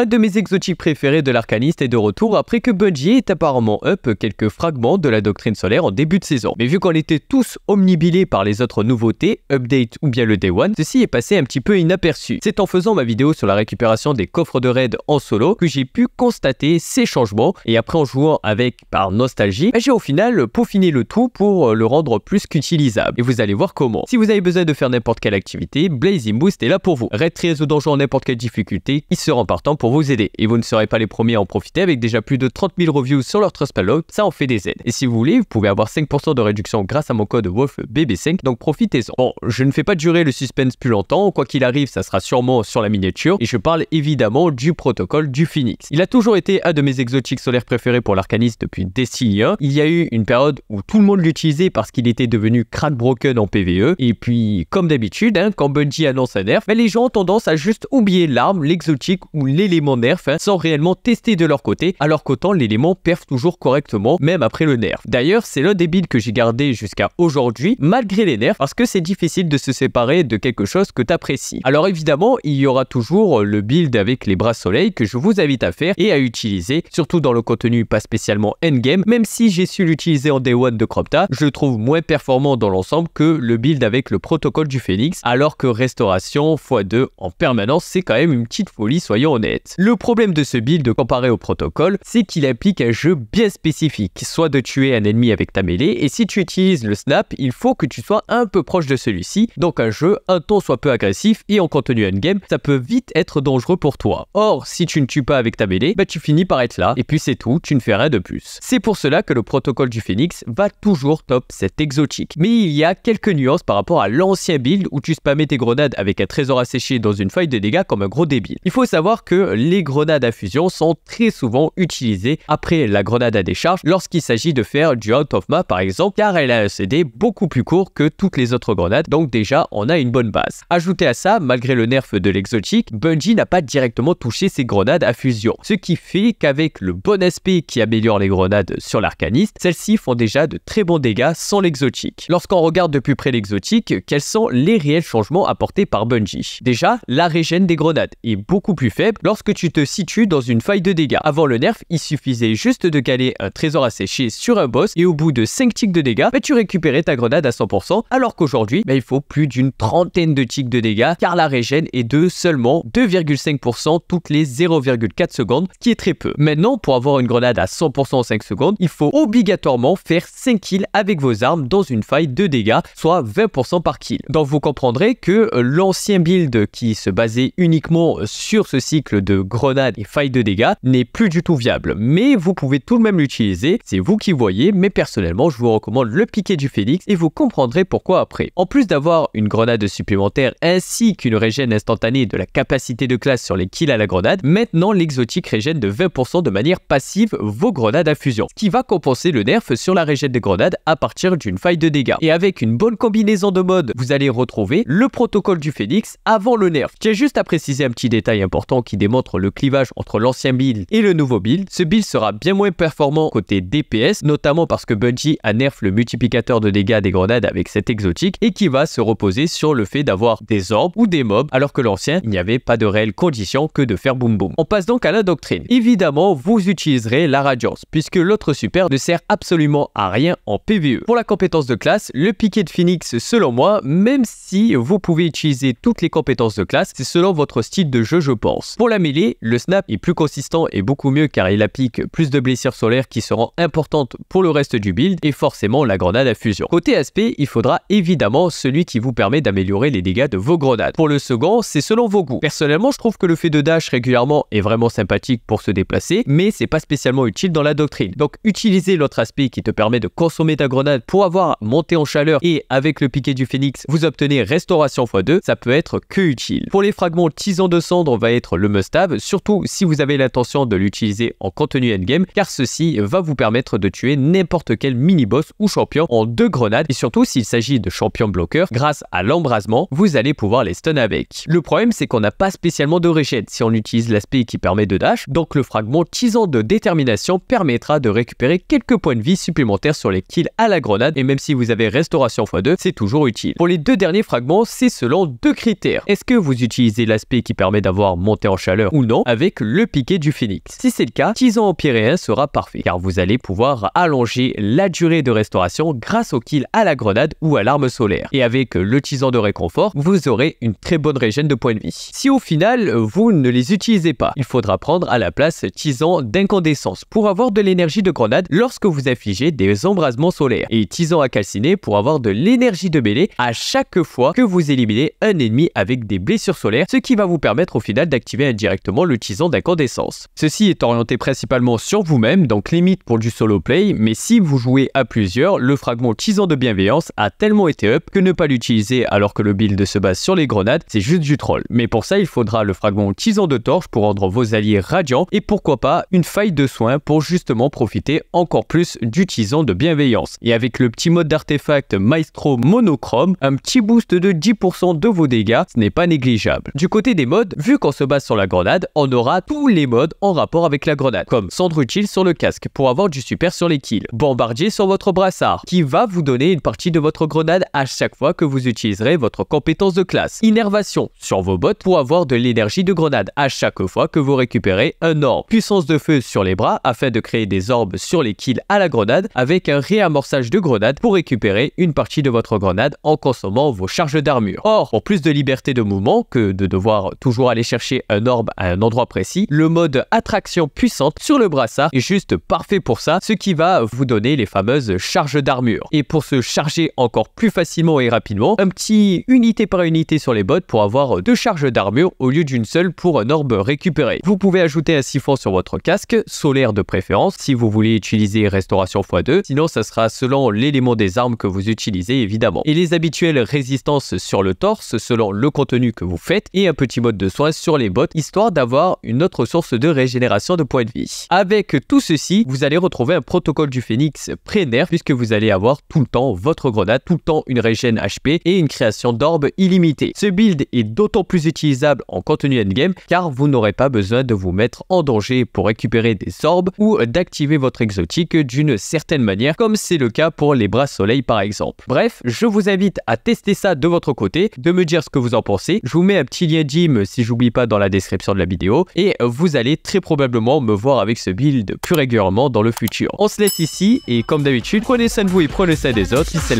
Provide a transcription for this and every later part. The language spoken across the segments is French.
Un de mes exotiques préférés de l'arcaniste est de retour après que Bungie ait apparemment up quelques fragments de la doctrine solaire en début de saison. Mais vu qu'on était tous omnibilés par les autres nouveautés, update ou bien le day one, ceci est passé un petit peu inaperçu. C'est en faisant ma vidéo sur la récupération des coffres de raid en solo que j'ai pu constater ces changements et après en jouant avec par nostalgie, bah, j'ai au final peaufiné le tout pour le rendre plus qu'utilisable. Et vous allez voir comment. Si vous avez besoin de faire n'importe quelle activité, Blazing Boost est là pour vous. Raid 13 danger en n'importe quelle difficulté, il sera en partant pour vous aider. Et vous ne serez pas les premiers à en profiter avec déjà plus de 30 000 reviews sur leur Trustpilot, ça en fait des aides. Et si vous voulez, vous pouvez avoir 5% de réduction grâce à mon code bb 5 donc profitez-en. Bon, je ne fais pas durer le suspense plus longtemps, quoi qu'il arrive, ça sera sûrement sur la miniature, et je parle évidemment du protocole du Phoenix. Il a toujours été un de mes exotiques solaires préférés pour l'arcaniste depuis Destiny Il y a eu une période où tout le monde l'utilisait parce qu'il était devenu broken en PvE, et puis, comme d'habitude, hein, quand Bungie annonce un nerf, ben les gens ont tendance à juste oublier l'arme, l'exotique ou l'élément mon nerf hein, sans réellement tester de leur côté, alors qu'autant l'élément perf toujours correctement, même après le nerf. D'ailleurs, c'est l'un des builds que j'ai gardé jusqu'à aujourd'hui, malgré les nerfs, parce que c'est difficile de se séparer de quelque chose que t'apprécies. Alors évidemment, il y aura toujours le build avec les bras soleil que je vous invite à faire et à utiliser, surtout dans le contenu pas spécialement endgame, même si j'ai su l'utiliser en day one de Cropta, je le trouve moins performant dans l'ensemble que le build avec le protocole du Phoenix. alors que restauration x2 en permanence, c'est quand même une petite folie, soyons honnêtes. Le problème de ce build comparé au protocole, c'est qu'il applique un jeu bien spécifique, soit de tuer un ennemi avec ta mêlée, et si tu utilises le snap, il faut que tu sois un peu proche de celui-ci, donc un jeu un ton soit peu agressif et en contenu endgame, ça peut vite être dangereux pour toi. Or, si tu ne tues pas avec ta mêlée, bah tu finis par être là, et puis c'est tout, tu ne fais rien de plus. C'est pour cela que le protocole du phoenix va toujours top cette exotique. Mais il y a quelques nuances par rapport à l'ancien build où tu spamais tes grenades avec un trésor asséché dans une feuille de dégâts comme un gros débile. Il faut savoir que les grenades à fusion sont très souvent utilisées après la grenade à décharge lorsqu'il s'agit de faire du out of map par exemple, car elle a un CD beaucoup plus court que toutes les autres grenades, donc déjà on a une bonne base. Ajouté à ça, malgré le nerf de l'exotique, Bungie n'a pas directement touché ses grenades à fusion, ce qui fait qu'avec le bon aspect qui améliore les grenades sur l'arcaniste, celles-ci font déjà de très bons dégâts sans l'exotique. Lorsqu'on regarde de plus près l'exotique, quels sont les réels changements apportés par Bungie Déjà, la régène des grenades est beaucoup plus faible lorsque tu te situes dans une faille de dégâts. Avant le nerf, il suffisait juste de caler un trésor asséché sur un boss et au bout de 5 ticks de dégâts, bah, tu récupérais ta grenade à 100%, alors qu'aujourd'hui, bah, il faut plus d'une trentaine de ticks de dégâts car la régène est de seulement 2,5% toutes les 0,4 secondes, qui est très peu. Maintenant, pour avoir une grenade à 100% en 5 secondes, il faut obligatoirement faire 5 kills avec vos armes dans une faille de dégâts, soit 20% par kill. Donc vous comprendrez que euh, l'ancien build qui se basait uniquement sur ce cycle de grenade et faille de dégâts n'est plus du tout viable, mais vous pouvez tout de même l'utiliser, c'est vous qui voyez, mais personnellement je vous recommande le piqué du félix et vous comprendrez pourquoi après. En plus d'avoir une grenade supplémentaire ainsi qu'une régène instantanée de la capacité de classe sur les kills à la grenade, maintenant l'exotique régène de 20% de manière passive vos grenades à fusion, ce qui va compenser le nerf sur la régène de grenades à partir d'une faille de dégâts. Et avec une bonne combinaison de modes, vous allez retrouver le protocole du félix avant le nerf. J'ai juste à préciser un petit détail important qui démontre le clivage entre l'ancien build et le nouveau build, ce build sera bien moins performant côté DPS, notamment parce que Bungie a nerf le multiplicateur de dégâts des grenades avec cet exotique et qui va se reposer sur le fait d'avoir des orbes ou des mobs alors que l'ancien, il n'y avait pas de réelle condition que de faire boum boum. On passe donc à la doctrine. Évidemment, vous utiliserez la radiance puisque l'autre super ne sert absolument à rien en PvE. Pour la compétence de classe, le piqué de Phoenix selon moi, même si vous pouvez utiliser toutes les compétences de classe, c'est selon votre style de jeu je pense. Pour la le snap est plus consistant et beaucoup mieux car il applique plus de blessures solaires qui seront importantes pour le reste du build et forcément la grenade à fusion. Côté aspect, il faudra évidemment celui qui vous permet d'améliorer les dégâts de vos grenades. Pour le second, c'est selon vos goûts. Personnellement, je trouve que le fait de dash régulièrement est vraiment sympathique pour se déplacer, mais c'est pas spécialement utile dans la doctrine. Donc utiliser l'autre aspect qui te permet de consommer ta grenade pour avoir monté en chaleur et avec le piqué du phénix, vous obtenez restauration x2, ça peut être que utile. Pour les fragments tisans de cendre va être le must surtout si vous avez l'intention de l'utiliser en contenu endgame, car ceci va vous permettre de tuer n'importe quel mini-boss ou champion en deux grenades, et surtout s'il s'agit de champion bloqueurs, grâce à l'embrasement, vous allez pouvoir les stun avec. Le problème, c'est qu'on n'a pas spécialement de rejet, si on utilise l'aspect qui permet de dash, donc le fragment tisant de détermination permettra de récupérer quelques points de vie supplémentaires sur les kills à la grenade, et même si vous avez restauration x2, c'est toujours utile. Pour les deux derniers fragments, c'est selon deux critères. Est-ce que vous utilisez l'aspect qui permet d'avoir monté en chaleur ou non avec le piqué du phénix. Si c'est le cas, 10 ans en sera parfait car vous allez pouvoir allonger la durée de restauration grâce au kill à la grenade ou à l'arme solaire. Et avec le tisan de réconfort, vous aurez une très bonne régène de points de vie. Si au final, vous ne les utilisez pas, il faudra prendre à la place tisan d'incandescence pour avoir de l'énergie de grenade lorsque vous affligez des embrasements solaires et tisan à calciner pour avoir de l'énergie de mêlée à chaque fois que vous éliminez un ennemi avec des blessures solaires, ce qui va vous permettre au final d'activer un direct le l'utilisant d'incandescence. Ceci est orienté principalement sur vous-même, donc limite pour du solo play, mais si vous jouez à plusieurs, le fragment Tison de bienveillance a tellement été up que ne pas l'utiliser alors que le build se base sur les grenades, c'est juste du troll. Mais pour ça, il faudra le fragment tisant de torche pour rendre vos alliés radiants et pourquoi pas une faille de soins pour justement profiter encore plus du tisan de bienveillance. Et avec le petit mode d'artefact Maestro Monochrome, un petit boost de 10% de vos dégâts, ce n'est pas négligeable. Du côté des modes, vu qu'on se base sur la grenade, on aura tous les modes en rapport avec la grenade, comme cendre utile sur le casque pour avoir du super sur les kills, bombardier sur votre brassard, qui va vous donner une partie de votre grenade à chaque fois que vous utiliserez votre compétence de classe, innervation sur vos bottes pour avoir de l'énergie de grenade à chaque fois que vous récupérez un orbe, puissance de feu sur les bras afin de créer des orbes sur les kills à la grenade avec un réamorçage de grenade pour récupérer une partie de votre grenade en consommant vos charges d'armure. Or, pour plus de liberté de mouvement que de devoir toujours aller chercher un orbe à un endroit précis, le mode attraction puissante sur le brassard est juste parfait pour ça, ce qui va vous donner les fameuses charges d'armure. Et pour se charger encore plus facilement et rapidement, un petit unité par unité sur les bottes pour avoir deux charges d'armure au lieu d'une seule pour un orbe récupéré. Vous pouvez ajouter un siphon sur votre casque, solaire de préférence, si vous voulez utiliser restauration x2, sinon ça sera selon l'élément des armes que vous utilisez évidemment. Et les habituelles résistances sur le torse selon le contenu que vous faites et un petit mode de soins sur les bottes, histoire d'avoir une autre source de régénération de points de vie. Avec tout ceci, vous allez retrouver un protocole du phénix pré-nerf puisque vous allez avoir tout le temps votre grenade, tout le temps une régène HP et une création d'orbes illimitée. Ce build est d'autant plus utilisable en contenu endgame car vous n'aurez pas besoin de vous mettre en danger pour récupérer des orbes ou d'activer votre exotique d'une certaine manière comme c'est le cas pour les bras soleil par exemple. Bref, je vous invite à tester ça de votre côté, de me dire ce que vous en pensez. Je vous mets un petit lien Jim e, si j'oublie pas dans la description de la vidéo et euh, vous allez très probablement me voir avec ce build plus régulièrement dans le futur. On se laisse ici et comme d'habitude, prenez soin de vous et prenez soin des autres. Peace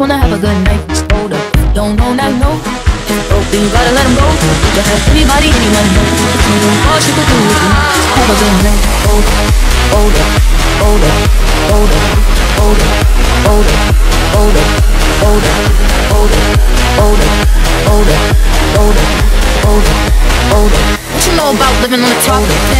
and love, talk.